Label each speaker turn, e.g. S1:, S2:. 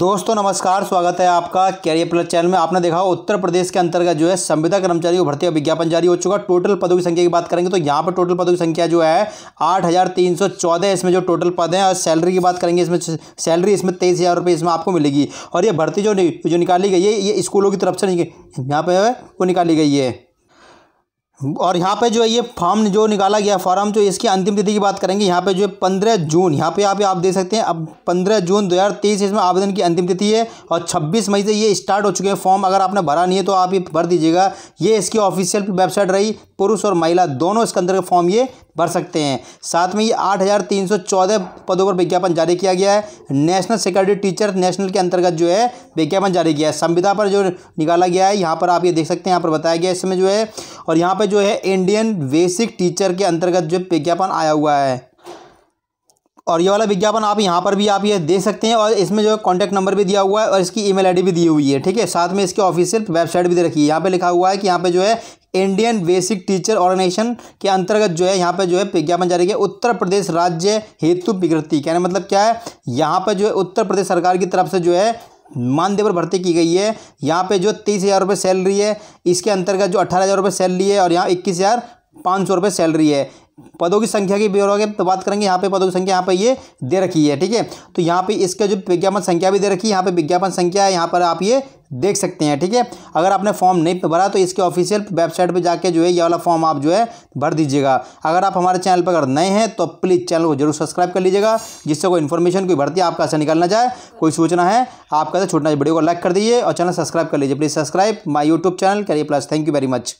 S1: दोस्तों नमस्कार स्वागत है आपका कैरियर प्लस चैनल में आपने देखा उत्तर प्रदेश के अंतर्गत जो है संविदा कर्मचारी को भर्ती विज्ञापन जारी हो चुका टोटल पदों की संख्या की बात करेंगे तो यहाँ पर टोटल पदों की संख्या जो है आठ हज़ार तीन सौ चौदह इसमें जो टोटल पद हैं और सैलरी की बात करेंगे इसमें सैलरी इसमें तेईस हज़ार रुपये इसमें आपको मिलेगी और ये भर्ती जो जो निकाली गई है ये स्कूलों की तरफ से यहाँ पर वो निकाली गई है और यहाँ पे जो है ये फॉर्म जो निकाला गया फॉर्म जो इसकी अंतिम तिथि की बात करेंगे यहाँ पे जो है पंद्रह जून यहाँ पे आप आप देख सकते हैं अब पंद्रह जून दो हज़ार तेईस इसमें आवेदन की अंतिम तिथि है और छब्बीस मई से ये स्टार्ट हो चुके हैं फॉर्म अगर आपने भरा नहीं है तो आप ये भर दीजिएगा ये इसकी ऑफिशियल वेबसाइट रही पुरुष और महिला दोनों इसके अंदर फॉर्म ये भर सकते हैं साथ में ये आठ हज़ार तीन सौ चौदह पदों पर विज्ञापन जारी किया गया है नेशनल सिक्योरिटी टीचर नेशनल के अंतर्गत जो है विज्ञापन जारी किया है संविधा पर जो निकाला गया है यहाँ पर आप ये देख सकते हैं यहाँ पर बताया गया है इसमें जो है और यहाँ पर जो है इंडियन बेसिक टीचर के अंतर्गत जो विज्ञापन आया हुआ है और ये वाला विज्ञापन आप यहाँ पर भी आप ये देख सकते हैं और इसमें जो है कॉन्टैक्ट नंबर भी दिया हुआ है और इसकी ईमेल आईडी भी दी हुई है ठीक है साथ में इसके ऑफिशियल वेबसाइट भी दे रखी है यहाँ पे लिखा हुआ है कि यहाँ पे जो है इंडियन बेसिक टीचर ऑर्गेनाइजेशन के अंतर्गत जो है यहाँ पे जो है विज्ञापन जारी किया उत्तर प्रदेश राज्य हेतु विकृति कहने मतलब क्या है यहाँ पर जो है उत्तर प्रदेश सरकार की तरफ से जो है मानदेय पर भर्ती की गई है यहाँ पे जो तीस हज़ार रुपये सैलरी है इसके अंतर्गत जो अठारह हज़ार रुपये सैलरी है और यहाँ इक्कीस हज़ार पाँच सौ रुपये सैलरी है पदों की संख्या की ब्यौरा के तो बात करेंगे यहाँ पे पदों की संख्या यहाँ पे ये दे रखी है ठीक है तो यहाँ पे इसका जो विज्ञापन संख्या भी दे रखी है यहाँ पे विज्ञापन संख्या है यहाँ पर आप ये देख सकते हैं ठीक है थीके? अगर आपने फॉर्म नहीं भरा तो इसके ऑफिशियल वेबसाइट पे जाके जो है ये वाला फॉर्म आप जो है भर दीजिएगा अगर आप हमारे चैनल पर अगर नए हैं तो प्लीज़ चैनल को जरूर सब्सक्राइब कर लीजिएगा जिससे कोई इन्फॉर्मेशन कोई भर्ती आपका ऐसा निकलना जाए कोई सूचना है आपका तो छोटना वीडियो को लाइक कर दीजिए और चैनल सब्सक्राइब कर लीजिए please subscribe my YouTube channel करिए plus thank you very much